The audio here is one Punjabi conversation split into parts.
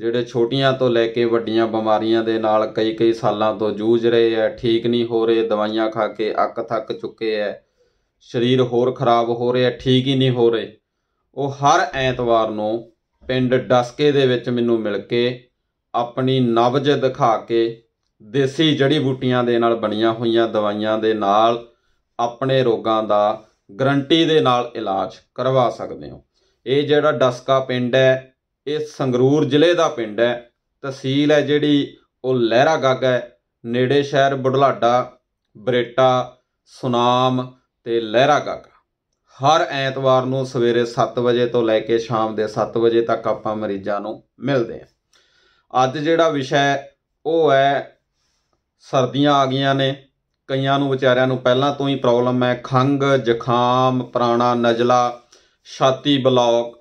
ਜਿਹੜੇ ਛੋਟੀਆਂ ਤੋਂ ਲੈ ਕੇ ਵੱਡੀਆਂ ਬਿਮਾਰੀਆਂ ਦੇ ਨਾਲ ਕਈ ਕਈ ਸਾਲਾਂ ਤੋਂ ਜੂਝ ਰਹੇ ਐ ਠੀਕ ਨਹੀਂ ਹੋ ਰਹੇ ਦਵਾਈਆਂ ਖਾ ਕੇ ਅੱਕ ਥੱਕ ਚੁੱਕੇ ਐ ਸਰੀਰ ਹੋਰ ਖਰਾਬ ਹੋ ਰਿਹਾ ਠੀਕ ਹੀ ਨਹੀਂ ਹੋ ਰਹੇ ਉਹ ਹਰ ਐਤਵਾਰ ਨੂੰ ਪਿੰਡ ਡਸਕੇ ਦੇ ਵਿੱਚ ਮੈਨੂੰ ਮਿਲ ਕੇ ਆਪਣੀ ਨਵਜ ਦਿਖਾ ਕੇ ਦੇਸੀ ਜੜੀ ਬੂਟੀਆਂ ਦੇ ਨਾਲ ਬਣੀਆਂ ਹੋਈਆਂ ਦਵਾਈਆਂ ਦੇ ਨਾਲ ਆਪਣੇ ਰੋਗਾਂ ਦਾ ਗਰੰਟੀ ਦੇ ਨਾਲ ਇਲਾਜ ਕਰਵਾ ਸਕਦੇ ਹੋ ਇਹ ਜਿਹੜਾ ਡਸਕਾ ਪਿੰਡ ਹੈ ਇਹ ਸੰਗਰੂਰ ਜ਼ਿਲ੍ਹੇ ਦਾ ਪਿੰਡ ਹੈ ਤਹਿਸੀਲ ਹੈ ਜਿਹੜੀ ਉਹ ਲਹਿਰਾ ਗੱਗ ਹੈ ਨੇੜੇ ਸ਼ਹਿਰ ਬੁਢਲਾਡਾ ਬਰੇਟਾ ਸੁਨਾਮ ਤੇ ਲਹਿਰਾ ਗੱਗ ਹਰ ਐਤਵਾਰ ਨੂੰ ਸਵੇਰੇ 7 ਵਜੇ ਤੋਂ ਲੈ ਕੇ ਸ਼ਾਮ ਦੇ 7 ਵਜੇ ਤੱਕ ਆਪਾਂ ਮਰੀਜ਼ਾਂ ਨੂੰ ਮਿਲਦੇ ਹਾਂ ਅੱਜ ਜਿਹੜਾ ਵਿਸ਼ਾ ਉਹ ਹੈ ਸਰਦੀਆਂ ਆ ਗਈਆਂ ਨੇ ਕਈਆਂ ਨੂੰ ਵਿਚਾਰਿਆਂ ਨੂੰ ਪਹਿਲਾਂ ਤੋਂ ਹੀ ਪ੍ਰੋਬਲਮ ਹੈ ਖੰਗ ਜ਼ੁਕਾਮ ਪ੍ਰਾਣਾ ਨਜਲਾ ਛਾਤੀ ਬਲੌਕ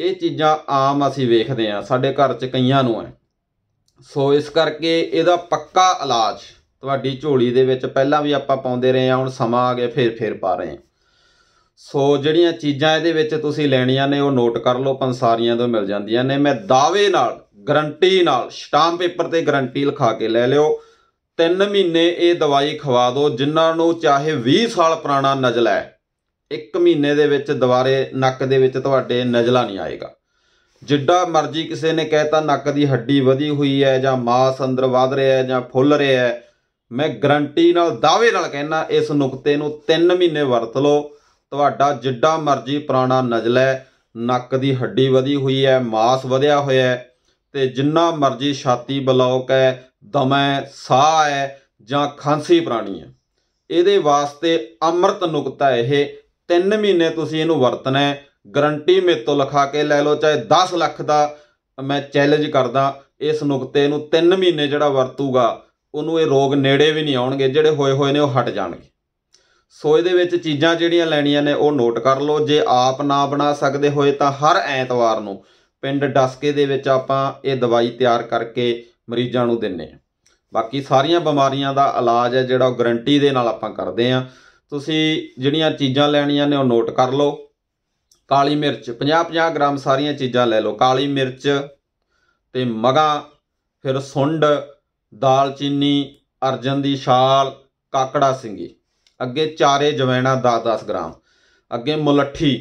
ਇਹ ਚੀਜ਼ਾਂ ਆਮ ਅਸੀਂ ਵੇਖਦੇ ਆ ਸਾਡੇ ਘਰ 'ਚ ਕਈਆਂ ਨੂੰ ਹੈ ਸੋ ਇਸ ਕਰਕੇ ਇਹਦਾ ਪੱਕਾ ਇਲਾਜ ਤੁਹਾਡੀ ਝੋਲੀ ਦੇ ਵਿੱਚ ਪਹਿਲਾਂ ਵੀ ਆਪਾਂ ਪਾਉਂਦੇ ਰਹੇ ਆ ਹੁਣ ਸਮਾਂ ਆ ਗਿਆ ਫੇਰ ਫੇਰ ਪਾ ਰਹੇ ਆ ਸੋ ਜਿਹੜੀਆਂ ਚੀਜ਼ਾਂ ਇਹਦੇ ਵਿੱਚ ਤੁਸੀਂ ਲੈਣੀਆਂ ਨੇ ਉਹ ਨੋਟ ਕਰ ਲਓ ਪੰਸਾਰੀਆਂ ਤੋਂ ਮਿਲ ਜਾਂਦੀਆਂ ਨੇ ਮੈਂ ਦਾਅਵੇ ਨਾਲ ਗਰੰਟੀ ਨਾਲ ਸਟਾਮ ਪੇਪਰ ਤੇ ਗਰੰਟੀ ਲਿਖਾ ਕੇ ਲੈ ਲਿਓ 3 ਮਹੀਨੇ ਇਹ ਦਵਾਈ ਖਵਾ ਦਿਓ ਜਿਨ੍ਹਾਂ ਨੂੰ ਚਾਹੇ 20 ਸਾਲ ਪੁਰਾਣਾ ਨਜ਼ਲਾ ਹੈ ਇੱਕ ਮਹੀਨੇ ਦੇ ਵਿੱਚ ਦੁਬਾਰੇ ਨੱਕ ਦੇ ਵਿੱਚ ਤੁਹਾਡੇ ਨਜ਼ਲਾ ਨਹੀਂ ਆਏਗਾ ਜਿੱਡਾ ਮਰਜ਼ੀ ਕਿਸੇ ਨੇ ਕਹਿਤਾ ਨੱਕ ਦੀ ਹੱਡੀ ਵਧੀ ਹੋਈ ਹੈ ਜਾਂ ਮਾਸ ਅੰਦਰ ਵਧ ਰਿਹਾ ਹੈ ਜਾਂ ਫੁੱਲ ਰਿਹਾ ਹੈ ਮੈਂ ਗਰੰਟੀ ਨਾਲ ਦਾਅਵੇ ਨਾਲ ਕਹਿਣਾ ਇਸ ਨੁਕਤੇ ਨੂੰ 3 ਮਹੀਨੇ ਵਰਤ ਲਓ ਤੁਹਾਡਾ ਜਿੱਡਾ ਮਰਜ਼ੀ ਪੁਰਾਣਾ ਨਜ਼ਲਾ ਹੈ ਨੱਕ ਦੀ ਹੱਡੀ ਵਧੀ ਹੋਈ ਹੈ ਮਾਸ ਵਧਿਆ ਹੋਇਆ ਹੈ ਤੇ ਜਿੰਨਾ ਮਰਜ਼ੀ ਛਾਤੀ ਬਲੌਕ ਹੈ ਦਮੈ ਸਾਹ ਹੈ ਜਾਂ ਖਾਂਸੀ ਪੁਰਾਣੀ ਹੈ ਇਹਦੇ ਵਾਸਤੇ ਅੰਮ੍ਰਿਤ ਨੁਕਤਾ ਇਹ 3 ਮਹੀਨੇ ਤੁਸੀਂ ਇਹਨੂੰ ਵਰਤਣਾ ਹੈ ਗਰੰਟੀ ਤੋਂ ਲਿਖਾ ਕੇ ਲੈ ਲਓ ਚਾਹੇ 10 ਲੱਖ ਦਾ ਮੈਂ ਚੈਲੰਜ ਕਰਦਾ ਇਸ ਨੁਕਤੇ ਨੂੰ 3 ਮਹੀਨੇ ਜਿਹੜਾ ਵਰਤੂਗਾ ਉਹਨੂੰ ਇਹ ਰੋਗ ਨੇੜੇ ਵੀ ਨਹੀਂ ਆਉਣਗੇ ਜਿਹੜੇ ਹੋਏ ਹੋਏ ਨੇ ਉਹ ਹਟ ਜਾਣਗੇ ਸੋ ਇਹਦੇ ਵਿੱਚ ਚੀਜ਼ਾਂ ਜਿਹੜੀਆਂ ਲੈਣੀਆਂ ਨੇ ਉਹ ਨੋਟ ਕਰ ਲਓ ਜੇ ਆਪ ਨਾ ਬਣਾ ਸਕਦੇ ਹੋਏ ਤਾਂ ਹਰ ਐਤਵਾਰ ਨੂੰ ਪਿੰਡ ਡਸਕੇ ਦੇ ਵਿੱਚ ਆਪਾਂ ਇਹ ਦਵਾਈ ਤਿਆਰ ਕਰਕੇ ਮਰੀਜ਼ਾਂ ਨੂੰ ਦਿੰਨੇ ਆ ਬਾਕੀ ਸਾਰੀਆਂ ਬਿਮਾਰੀਆਂ ਦਾ ਇਲਾਜ ਹੈ ਜਿਹੜਾ ਉਹ ਗਰੰਟੀ ਦੇ ਨਾਲ ਆਪਾਂ ਕਰਦੇ ਆ ਤੁਸੀਂ ਜਿਹੜੀਆਂ ਚੀਜ਼ਾਂ ਲੈਣੀਆਂ ਨੇ ਉਹ ਨੋਟ ਕਰ ਲਓ ਕਾਲੀ ਮਿਰਚ 50-50 ਗ੍ਰਾਮ ਸਾਰੀਆਂ ਚੀਜ਼ਾਂ ਲੈ ਲਓ ਕਾਲੀ ਮਿਰਚ ਤੇ ਮਗਾ ਫਿਰ ਸੁੰਡ ਦਾਲਚੀਨੀ ਅਰਜਨ ਦੀ ਛਾਲ ਕਾਕੜਾ ਸਿੰਗੀ ਅੱਗੇ ਚਾਰੇ ਜਵੈਣਾ 10-10 ਗ੍ਰਾਮ ਅੱਗੇ ਮੁਲੱਠੀ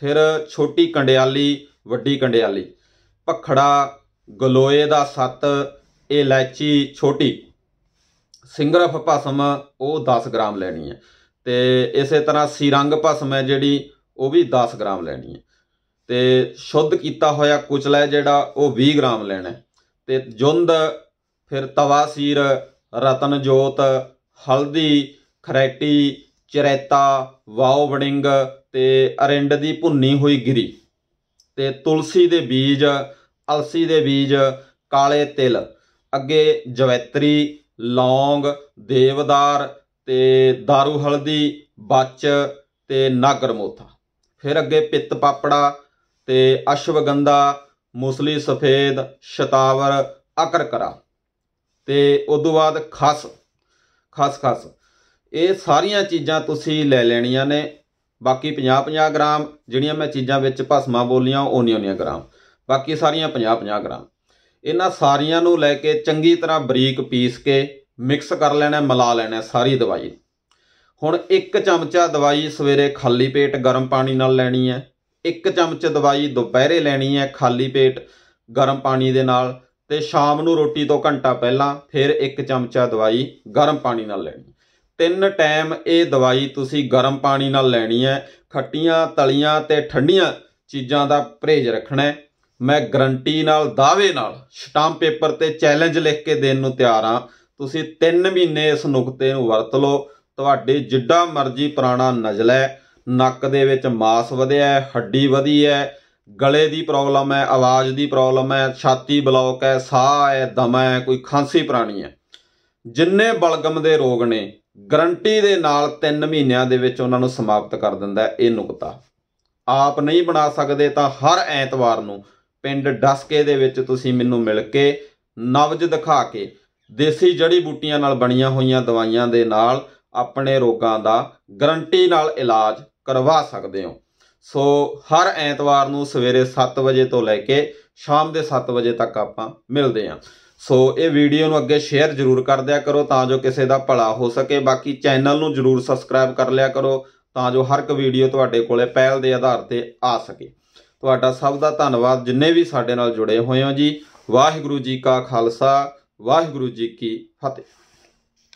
ਫਿਰ ਛੋਟੀ ਕੰਡਿਆਲੀ ਵੱਡੀ ਕੰਡਿਆਲੀ ਭਖੜਾ ਗਲੋਏ ਦਾ ਸੱਤ ਇਲਾਇਚੀ ਛੋਟੀ ਸਿੰਗਰਫ ਭਸਮ ਉਹ 10 ਗ੍ਰਾਮ ਲੈਣੀ ਹੈ ਤੇ ਇਸੇ ਤਰ੍ਹਾਂ ਸੀਰੰਗ ਭਸਮ ਹੈ ਜਿਹੜੀ ਉਹ ਵੀ 10 ਗ੍ਰਾਮ ਲੈਣੀ ਹੈ ਤੇ ਸ਼ੁੱਧ ਕੀਤਾ ਹੋਇਆ ਕੁਚਲਾ ਜਿਹੜਾ ਉਹ 20 ਗ੍ਰਾਮ ਲੈਣਾ ਹੈ ਤੇ ਜੁੰਦ ਫਿਰ ਤਵਾਸੀਰ ਰਤਨ ਜੋਤ ਹਲਦੀ ਖਰੈਟੀ ਚਰੈਤਾ ਵਾਉ ਵੜਿੰਗ ਤੇ ਅਰਿੰਡ ਦੀ ਭੁੰਨੀ ਹੋਈ ਗਿਰੀ ਤੇ ਤੁਲਸੀ ਦੇ ਬੀਜ ਅਲਸੀ ਦੇ ਬੀਜ ਕਾਲੇ ਤਿਲ ਅੱਗੇ ਜਵੈਤਰੀ ਲੌਂਗ ਦੇਵਦਾਰ ਤੇ दारू ਹਲਦੀ ਬੱਚ ਤੇ ਨਾਗਰ ਮੋਥਾ ਫਿਰ ਅੱਗੇ ਪਿੱਤ ਪਾਪੜਾ ਤੇ ਅਸ਼ਵਗੰਧਾ ਮੁਸਲੀ ਸਫੇਦ ਸ਼ਤਾਵਰ ਅਕਰਕਰਾ ਤੇ ਉਸ ਤੋਂ ਬਾਅਦ ਖਸ ਖਸ ਖਸ ਇਹ ਸਾਰੀਆਂ ਚੀਜ਼ਾਂ ਤੁਸੀਂ ਲੈ ਲੈਣੀਆਂ ਨੇ ਬਾਕੀ 50-50 ਗ੍ਰਾਮ ਜਿਹੜੀਆਂ ਮੈਂ ਚੀਜ਼ਾਂ ਵਿੱਚ ਭਸਮਾਂ ਬੋਲੀਆਂ ਉਹਨੀਆਂ ਉਹਨੀਆਂ ਗ੍ਰਾਮ ਬਾਕੀ ਸਾਰੀਆਂ 50-50 ਗ੍ਰਾਮ ਇਹਨਾਂ ਸਾਰੀਆਂ ਨੂੰ ਲੈ ਕੇ ਚੰਗੀ ਤਰ੍ਹਾਂ ਬਰੀਕ ਪੀਸ ਕੇ ਮਿਕਸ ਕਰ ਲੈਣਾ ਮਿਲਾ ਲੈਣਾ ਸਾਰੀ ਦਵਾਈ ਹੁਣ ਇੱਕ ਚਮਚਾ ਦਵਾਈ ਸਵੇਰੇ ਖਾਲੀ ਪੇਟ ਗਰਮ ਪਾਣੀ ਨਾਲ ਲੈਣੀ ਹੈ ਇੱਕ ਚਮਚ ਦਵਾਈ ਦੁਪਹਿਰੇ ਲੈਣੀ ਹੈ ਖਾਲੀ ਪੇਟ ਗਰਮ ਪਾਣੀ ਦੇ ਨਾਲ ਤੇ ਸ਼ਾਮ ਨੂੰ ਰੋਟੀ ਤੋਂ ਘੰਟਾ ਪਹਿਲਾਂ ਫਿਰ ਇੱਕ ਚਮਚਾ ਦਵਾਈ ਗਰਮ ਪਾਣੀ ਨਾਲ ਲੈਣੀ ਤਿੰਨ ਟਾਈਮ ਇਹ ਦਵਾਈ ਤੁਸੀਂ ਗਰਮ ਪਾਣੀ ਨਾਲ ਲੈਣੀ ਹੈ ਖੱਟੀਆਂ ਤਲੀਆਂ ਤੇ ਠੰਡੀਆਂ ਚੀਜ਼ਾਂ ਦਾ ਪਰਹੇਜ਼ ਰੱਖਣਾ ਮੈਂ ਗਰੰਟੀ ਨਾਲ ਦਾਅਵੇ ਨਾਲ ਸਟਾਮ ਪੇਪਰ ਤੇ ਚੈਲੰਜ ਲਿਖ ਕੇ ਦੇਣ ਨੂੰ ਤਿਆਰ ਹਾਂ ਤੁਸੀਂ 3 ਮਹੀਨੇ ਇਸ ਨੁਕਤੇ ਨੂੰ ਵਰਤ ਲਓ ਤੁਹਾਡੇ ਜਿੱਡਾ ਮਰਜ਼ੀ ਪੁਰਾਣਾ ਨਜ਼ਲਾ ਹੈ ਨੱਕ ਦੇ ਵਿੱਚ ਮਾਸ ਵਧਿਆ ਹੈ ਹੱਡੀ ਵਧੀ ਹੈ ਗਲੇ ਦੀ ਪ੍ਰੋਬਲਮ ਹੈ ਆਵਾਜ਼ ਦੀ ਪ੍ਰੋਬਲਮ ਹੈ ਛਾਤੀ ਬਲੌਕ ਹੈ ਸਾਹ ਹੈ ਦਮਾ ਹੈ ਕੋਈ ਖਾਂਸੀ ਪ੍ਰਾਣੀ ਹੈ ਜਿੰਨੇ ਬਲਗਮ ਦੇ ਰੋਗ ਨੇ ਗਰੰਟੀ ਦੇ ਨਾਲ 3 ਮਹੀਨਿਆਂ ਦੇ ਵਿੱਚ ਉਹਨਾਂ ਨੂੰ ਸਮਾਪਤ ਕਰ ਦਿੰਦਾ ਇਹ ਨੁਕਤਾ ਆਪ ਨਹੀਂ ਬਣਾ ਸਕਦੇ ਤਾਂ ਹਰ ਐਤਵਾਰ ਨੂੰ ਪਿੰਡ ਡਸਕੇ ਦੇ ਵਿੱਚ ਤੁਸੀਂ ਮੈਨੂੰ ਮਿਲ ਕੇ ਨਵਜ ਦਿਖਾ ਕੇ ਦੇਸੀ ਜੜੀ ਬੂਟੀਆਂ ਨਾਲ ਬਣੀਆਂ ਹੋਈਆਂ ਦਵਾਈਆਂ ਦੇ ਨਾਲ ਆਪਣੇ ਰੋਗਾਂ ਦਾ ਗਰੰਟੀ ਨਾਲ ਇਲਾਜ ਕਰਵਾ ਸਕਦੇ ਹੋ ਸੋ ਹਰ ਐਤਵਾਰ ਨੂੰ ਸਵੇਰੇ 7 ਵਜੇ ਤੋਂ ਲੈ ਕੇ ਸ਼ਾਮ ਦੇ 7 ਵਜੇ ਤੱਕ ਆਪਾਂ ਮਿਲਦੇ ਹਾਂ ਸੋ ਇਹ ਵੀਡੀਓ ਨੂੰ ਅੱਗੇ ਸ਼ੇਅਰ ਜ਼ਰੂਰ ਕਰ ਦਿਆ ਕਰੋ ਤਾਂ ਜੋ ਕਿਸੇ ਦਾ ਭਲਾ ਹੋ ਸਕੇ ਬਾਕੀ ਚੈਨਲ ਨੂੰ ਜ਼ਰੂਰ ਸਬਸਕ੍ਰਾਈਬ ਕਰ ਲਿਆ ਕਰੋ ਤਾਂ ਜੋ ਹਰ ਇੱਕ ਵੀਡੀਓ ਤੁਹਾਡੇ ਕੋਲੇ ਪਹਿਲ ਦੇ ਆਧਾਰ ਤੇ ਆ ਸਕੇ ਤੁਹਾਡਾ ਸਭ ਦਾ ਧੰਨਵਾਦ ਜਿੰਨੇ ਵੀ ਸਾਡੇ ਨਾਲ ਜੁੜੇ ਹੋਏ ਹੋ ਜੀ ਵਾਹਿਗੁਰੂ ਜੀ ਕਾ ਖਾਲਸਾ ਵਾਹਿਗੁਰੂ ਜੀ ਕੀ ਫਤਿਹ